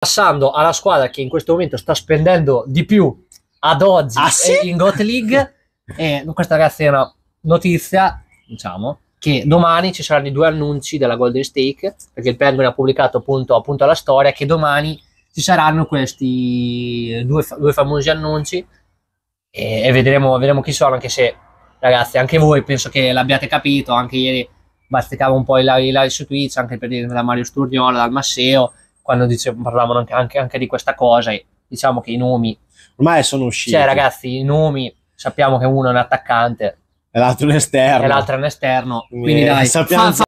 passando alla squadra che in questo momento sta spendendo di più ad oggi ah, sì? in Got League. e questa ragazzi è una notizia, diciamo, che domani ci saranno i due annunci della Golden Stake, perché il Penguin ha pubblicato appunto, appunto la storia, che domani ci saranno questi due, due famosi annunci e, e vedremo, vedremo, chi sono, anche se ragazzi, anche voi penso che l'abbiate capito, anche ieri masticavo un po' i live su Twitch, anche per dire da Mario Sturgiola, dal Masseo, quando dice, parlavano anche, anche, anche di questa cosa e diciamo che i nomi ormai sono usciti cioè ragazzi i nomi sappiamo che uno è un attaccante e l'altro è un esterno e l'altro è un esterno eh, quindi eh, dai sappiamo, fa,